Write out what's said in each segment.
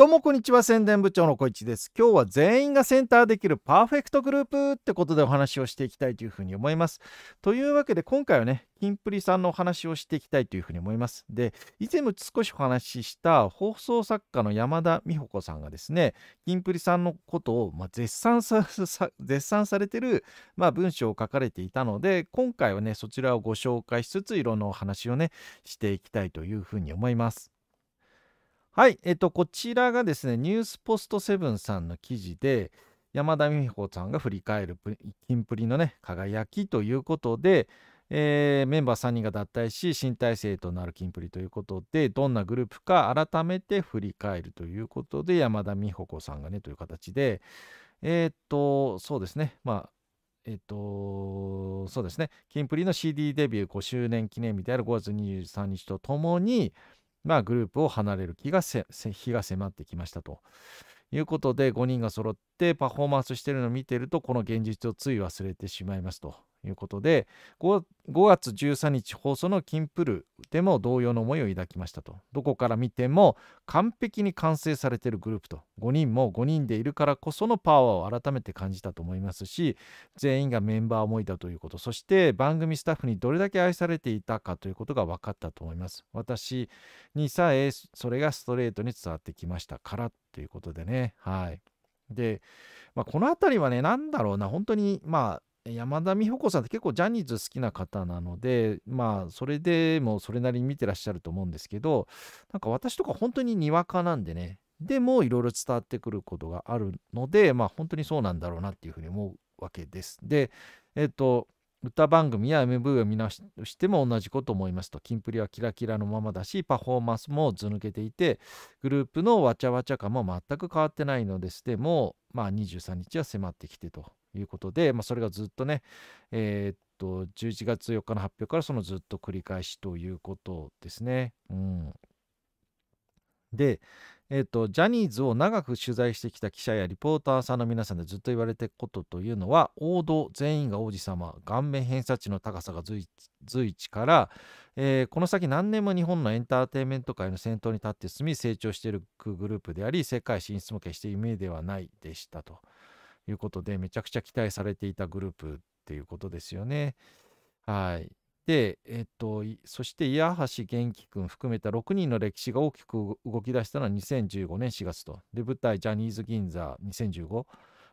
どうもこんにちは宣伝部長の小市です今日は全員がセンターできるパーフェクトグループってことでお話をしていきたいというふうに思いますというわけで今回はねキンプリさんのお話をしていきたいというふうに思いますで以前も少しお話しした放送作家の山田美穂子さんがですねキンプリさんのことを、まあ、絶賛さ 絶賛されてる、まあ、文章を書かれていたので今回はねそちらをご紹介しつついろんなお話をねしていきたいというふうに思いますはい、えっと、こちらがですね、ニュースポストセブンさんの記事で、山田美穂さんが振り返る金プリのね、輝きということで、えー、メンバー3人が脱退し、新体制となる金プリということで、どんなグループか改めて振り返るということで、山田美穂子さんがね、という形で、えー、っと、そうですね、まあ、えっと、そうですね、キンプリの CD デビュー5周年記念日である5月23日とともに、まあ、グループを離れる気がせ日が迫ってきましたと。いうことで5人が揃ってパフォーマンスしてるのを見てるとこの現実をつい忘れてしまいますということで 5, 5月13日放送の「キンプル」でも同様の思いを抱きましたとどこから見ても完璧に完成されているグループと5人も5人でいるからこそのパワーを改めて感じたと思いますし全員がメンバー思いだということそして番組スタッフにどれだけ愛されていたかということが分かったと思います私にさえそれがストレートに伝わってきましたからということでねはいで、まあ、この辺りはね何だろうな本当にまあ山田美穂子さんって結構ジャニーズ好きな方なのでまあそれでもそれなりに見てらっしゃると思うんですけどなんか私とか本当ににわかなんでねでもいろいろ伝わってくることがあるのでまあ本当にそうなんだろうなっていうふうに思うわけです。でえっ、ー、と歌番組や MV を見直しても同じこと思いますと、キンプリはキラキラのままだし、パフォーマンスもず抜けていて、グループのわちゃわちゃ感も全く変わってないのです。でも、まあ23日は迫ってきてと。いうことで、まあ、それがずっとね、えー、っと、11月4日の発表からそのずっと繰り返しということですね。うん。で、えっ、と、ジャニーズを長く取材してきた記者やリポーターさんの皆さんでずっと言われてことというのは、王道、全員が王子様、顔面偏差値の高さが随一から、えー、この先何年も日本のエンターテインメント界の先頭に立って進み、成長しているグループであり、世界進出も決して夢ではないでしたと。いうことで、めちゃくちゃ期待されていたグループっていうことですよね。はい。で、えっと、そして岩橋元気君含めた6人の歴史が大きく動き出したのは2015年4月と。で、舞台ジャニーズ銀座2015。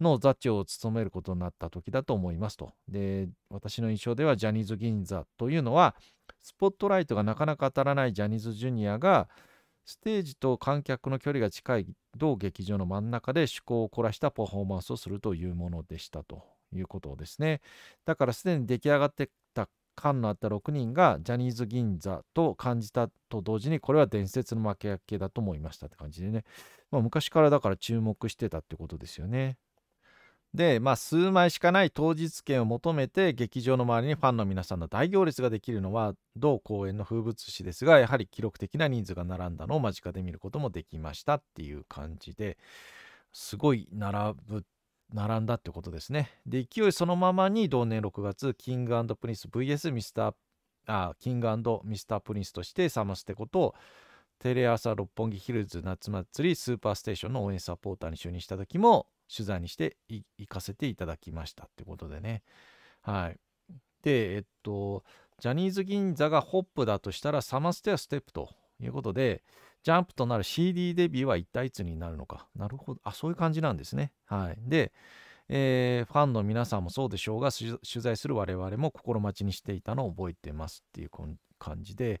の座長を務めることになった時だと思いますと。で、私の印象ではジャニーズ銀座というのは、スポットライトがなかなか当たらないジャニーズジュニアが、ステージと観客の距離が近い同劇場の真ん中で趣向を凝らしたパフォーマンスをするというものでしたということですね。だからすでに出来上がってた感のあった6人がジャニーズ銀座と感じたと同時にこれは伝説の負け明けだと思いましたって感じでね、まあ、昔からだから注目してたってことですよね。で、まあ、数枚しかない当日券を求めて劇場の周りにファンの皆さんの大行列ができるのは同公演の風物詩ですがやはり記録的な人数が並んだのを間近で見ることもできましたっていう感じですごい並ぶ並んだってことですね。で勢いそのままに同年6月キングプリンス VS ミスターあキングミスタープリンスとしてサマステことをテレ朝六本木ヒルズ夏祭りスーパーステーションの応援サポーターに就任した時も取材にして行かせていただきましたってことでね。はい。で、えっと、ジャニーズ銀座がホップだとしたらサマステはステップということで、ジャンプとなる CD デビューは一体いつになるのか。なるほど。あ、そういう感じなんですね。はい。で、えー、ファンの皆さんもそうでしょうが、取材する我々も心待ちにしていたのを覚えてますっていう感じで、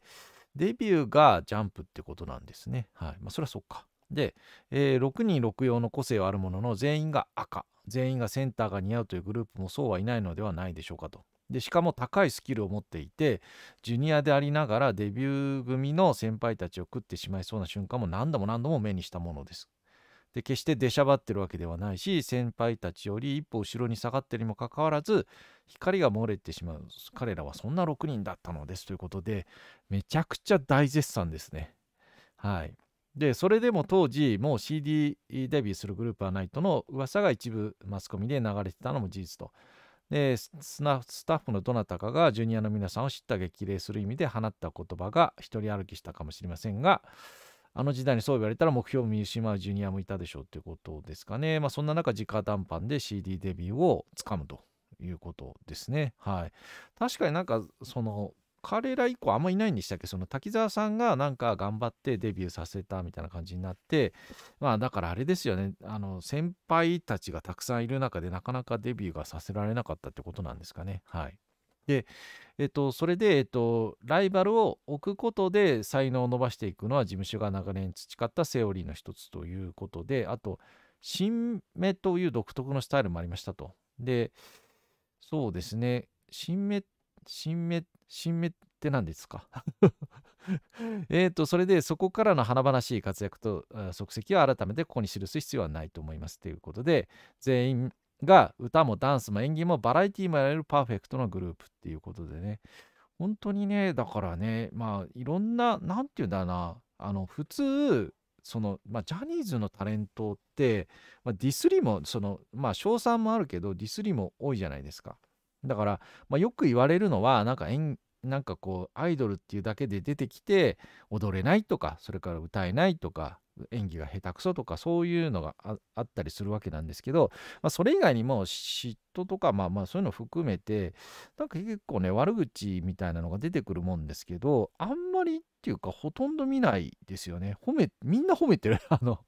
デビューがジャンプってことなんですね。はい。まあ、それはそっか。で、えー、6人6用の個性はあるものの全員が赤全員がセンターが似合うというグループもそうはいないのではないでしょうかと。でしかも高いスキルを持っていてジュニアでありながらデビュー組の先輩たちを食ってしまいそうな瞬間も何度も何度も目にしたものです。で決して出しゃばってるわけではないし先輩たちより一歩後ろに下がってるにもかかわらず光が漏れてしまう彼らはそんな6人だったのですということでめちゃくちゃ大絶賛ですね。はい。でそれでも当時もう CD デビューするグループはないとの噂が一部マスコミで流れてたのも事実とでスタッフのどなたかがジュニアの皆さんを知った激励する意味で放った言葉が一人歩きしたかもしれませんがあの時代にそう言われたら目標を見失うジュニアもいたでしょうということですかね。まあ、そんな中、直談判で CD デビューをつかむということですね。はい。確かになんか、その、彼ら以降あんまいないんでしたっけその滝沢さんがなんか頑張ってデビューさせたみたいな感じになってまあだからあれですよねあの先輩たちがたくさんいる中でなかなかデビューがさせられなかったってことなんですかねはいでえっとそれでえっとライバルを置くことで才能を伸ばしていくのは事務所が長年培ったセオリーの一つということであと新芽という独特のスタイルもありましたとでそうですね新芽新芽新芽って何ですか えっと、それでそこからの華々しい活躍と足跡は改めてここに記す必要はないと思いますということで、全員が歌もダンスも演技もバラエティもやれるパーフェクトなグループっていうことでね、本当にね、だからね、まあ、いろんな、何て言うんだろうな、あの、普通、その、まあ、ジャニーズのタレントって、まあ、ディスりも、その、まあ、賞賛もあるけど、ディスりも多いじゃないですか。だから、まあ、よく言われるのはなんかなんかこうアイドルっていうだけで出てきて踊れないとかそれから歌えないとか演技が下手くそとかそういうのがあったりするわけなんですけど、まあ、それ以外にも嫉妬とかまあまあそういうの含めてなんか結構ね悪口みたいなのが出てくるもんですけどあんまりっていうかほとんど見ないですよね褒めみんな褒めてる あの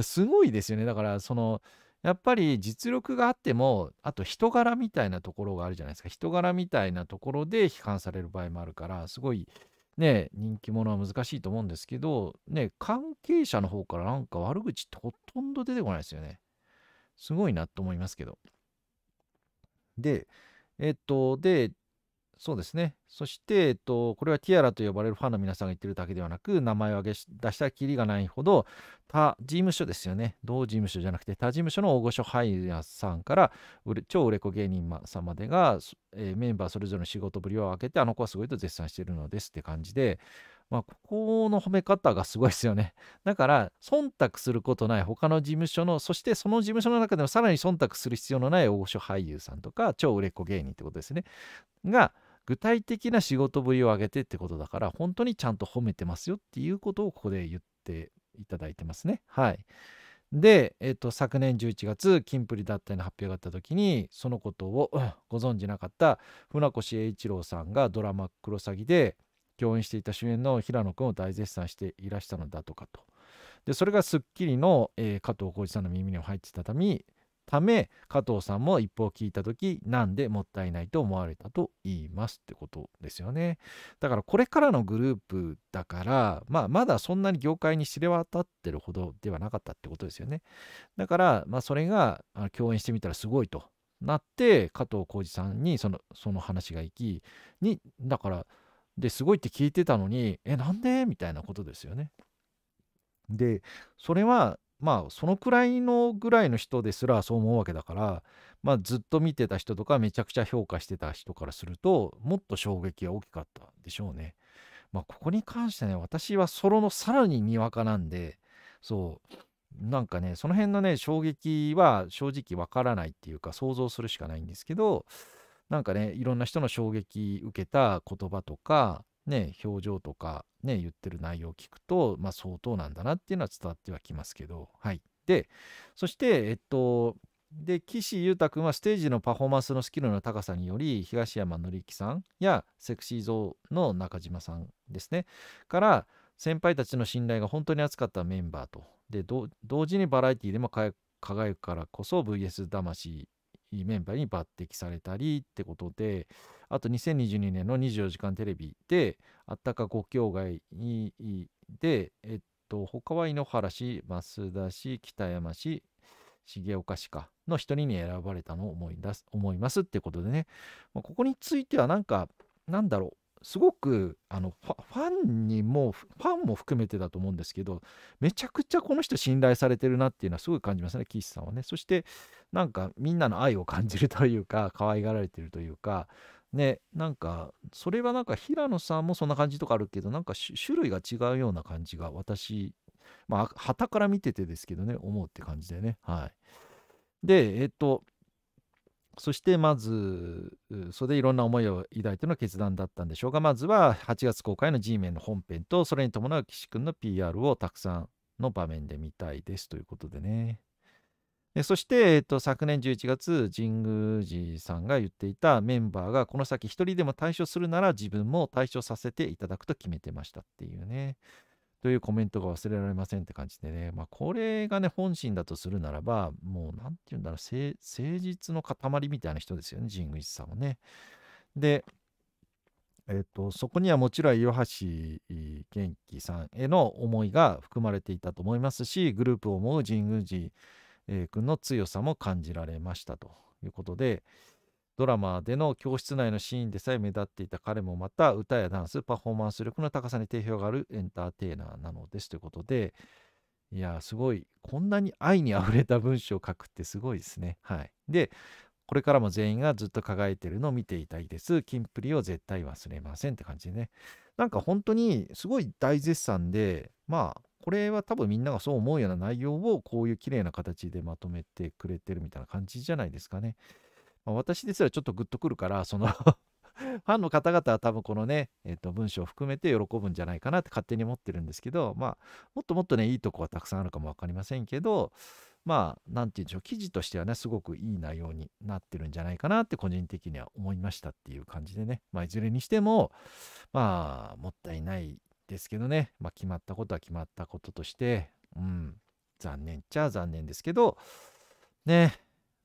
すごいですよねだからそのやっぱり実力があってもあと人柄みたいなところがあるじゃないですか人柄みたいなところで批判される場合もあるからすごいね人気者は難しいと思うんですけどね関係者の方からなんか悪口ってほとんど出てこないですよねすごいなと思いますけどでえっとでそうですね。そして、えっと、これはティアラと呼ばれるファンの皆さんが言ってるだけではなく、名前を出したきりがないほど、他事務所ですよね。同事務所じゃなくて、他事務所の大御所俳優さんから、超売れっ子芸人さんまでが、えー、メンバーそれぞれの仕事ぶりを分けて、あの子はすごいと絶賛しているのですって感じで、まあ、ここの褒め方がすごいですよね。だから、忖度することない他の事務所の、そしてその事務所の中でもさらに忖度する必要のない大御所俳優さんとか、超売れっ子芸人ってことですね。が、具体的な仕事ぶりを上げてってことだから本当にちゃんと褒めてますよっていうことをここで言っていただいてますね。はい、で、えーと、昨年11月キンプリ脱退の発表があった時にそのことをご存じなかった船越英一郎さんがドラマ「クロサギ」で共演していた主演の平野くんを大絶賛していらしたのだとかと。でそれが『スッキリの』えー、加藤浩次さんの耳にも入ってたたみため加藤さんも一報を聞いた時なんでもったいないと思われたと言いますってことですよねだからこれからのグループだから、まあ、まだそんなに業界に知れ渡ってるほどではなかったってことですよねだから、まあ、それが共演してみたらすごいとなって加藤浩次さんにそのその話が行きにだからですごいって聞いてたのにえなんでみたいなことですよね。でそれはまあそのくらいのぐらいの人ですらそう思うわけだから、まあ、ずっと見てた人とかめちゃくちゃ評価してた人からするともっと衝撃が大きかったでしょうね。まあ、ここに関してね私はソロのさらににわかなんでそうなんかねその辺のね衝撃は正直わからないっていうか想像するしかないんですけどなんかねいろんな人の衝撃受けた言葉とかね、表情とか、ね、言ってる内容を聞くと、まあ、相当なんだなっていうのは伝わってはきますけど、はい。で、そして、えっと、で、岸優太君はステージのパフォーマンスのスキルの高さにより、東山紀之さんやセクシーゾーの中島さんですね、から先輩たちの信頼が本当に厚かったメンバーと、で、同時にバラエティでも輝くからこそ VS 魂いいメンバーに抜擢されたりってことで、あと2022年の24時間テレビで、あったか五境外で、えっと、他は井ノ原氏、増田氏、北山氏、重岡氏かの一人に選ばれたのを思い出す、思いますってことでね、まあ、ここについてはなんか、なんだろう、すごくあのファンにもファンも含めてだと思うんですけどめちゃくちゃこの人信頼されてるなっていうのはすごい感じますね岸さんはねそしてなんかみんなの愛を感じるというか可愛がられてるというかねなんかそれはなんか平野さんもそんな感じとかあるけどなんか種類が違うような感じが私まあ旗から見ててですけどね思うって感じでねはいでえっとそしてまず、それでいろんな思いを抱いての決断だったんでしょうが、まずは8月公開の G メンの本編と、それに伴う岸君の PR をたくさんの場面で見たいですということでね。でそして、えっと、昨年11月、神宮寺さんが言っていたメンバーがこの先一人でも対処するなら自分も対処させていただくと決めてましたっていうね。というコメントが忘れられませんって感じでね、まあ、これがね、本心だとするならば、もう、なんて言うんだろう、誠実の塊みたいな人ですよね、神宮寺さんはね。で、えっと、そこにはもちろん岩橋元気さんへの思いが含まれていたと思いますし、グループを思う神宮寺、君の強さも感じられましたということで、ドラマでの教室内のシーンでさえ目立っていた彼もまた歌やダンス、パフォーマンス力の高さに定評があるエンターテイナーなのですということで、いや、すごい、こんなに愛にあふれた文章を書くってすごいですね。はい。で、これからも全員がずっと輝いてるのを見ていたいです。キンプリを絶対忘れませんって感じでね。なんか本当にすごい大絶賛で、まあ、これは多分みんながそう思うような内容をこういう綺麗な形でまとめてくれてるみたいな感じじゃないですかね。私ですらちょっとグッとくるから、その ファンの方々は多分このね、えー、と文章を含めて喜ぶんじゃないかなって勝手に思ってるんですけど、まあ、もっともっとね、いいとこはたくさんあるかも分かりませんけど、まあ、何て言うんでしょう、記事としてはね、すごくいい内容になってるんじゃないかなって個人的には思いましたっていう感じでね、まあ、いずれにしても、まあ、もったいないですけどね、まあ、決まったことは決まったこととして、うん、残念っちゃ残念ですけど、ね、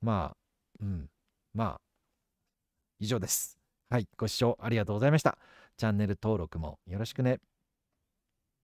まあ、うん、まあ、以上です。はい、ご視聴ありがとうございました。チャンネル登録もよろしくね。